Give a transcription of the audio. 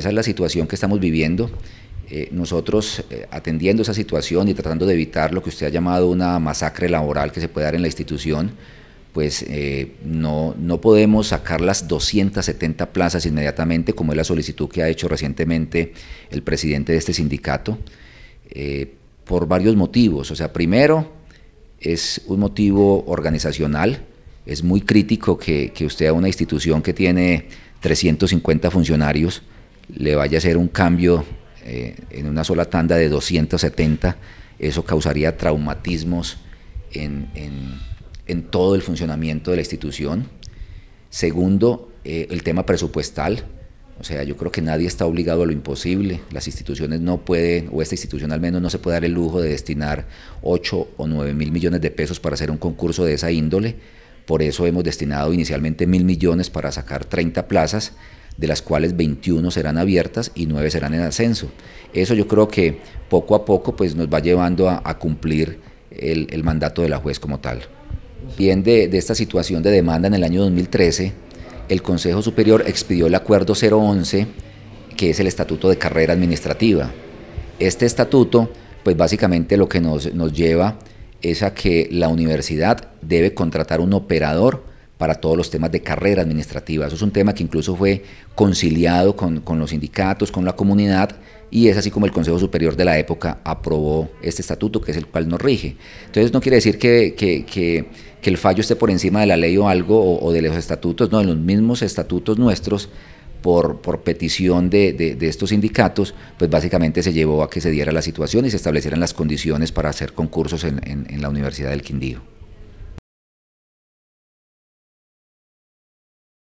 Esa es la situación que estamos viviendo. Eh, nosotros eh, atendiendo esa situación y tratando de evitar lo que usted ha llamado una masacre laboral que se puede dar en la institución, pues eh, no, podemos sacar las 270 plazas inmediatamente, como es la solicitud que ha hecho recientemente el presidente de este sindicato, por varios motivos. O sea, primero, es un motivo organizacional, es muy crítico que, que usted a una institución que tiene 350 funcionarios, le vaya a hacer un cambio eh, en una sola tanda de 270, eso causaría traumatismos en, todo el funcionamiento de la institución. Segundo, eh, el tema presupuestal. O sea, yo creo que nadie está obligado a lo imposible. Las instituciones no pueden, o esta institución al menos no se puede dar el lujo de destinar 8 o 9 mil millones de pesos para hacer un concurso de esa índole. Por eso hemos destinado inicialmente mil millones para sacar 30 plazas de las cuales 21 serán abiertas y 9 serán en ascenso. Eso yo creo que poco a poco pues, nos va llevando a, cumplir el, mandato de la juez como tal. Bien de, esta situación de demanda en el año 2013, el Consejo Superior expidió el Acuerdo 011, que es el Estatuto de Carrera Administrativa. Este estatuto, pues básicamente lo que nos, nos lleva es a que la universidad debe contratar un operador para todos los temas de carrera administrativa. Eso es un tema que incluso fue conciliado con, los sindicatos, con la comunidad, y es así como el Consejo Superior de la época aprobó este estatuto, que es el cual nos rige. Entonces no quiere decir que, el fallo esté por encima de la ley o algo, o, de los estatutos, no, en los mismos estatutos nuestros por, por, petición de, de, estos sindicatos, pues básicamente se llevó a que se diera la situación y se establecieran las condiciones para hacer concursos en la Universidad del Quindío.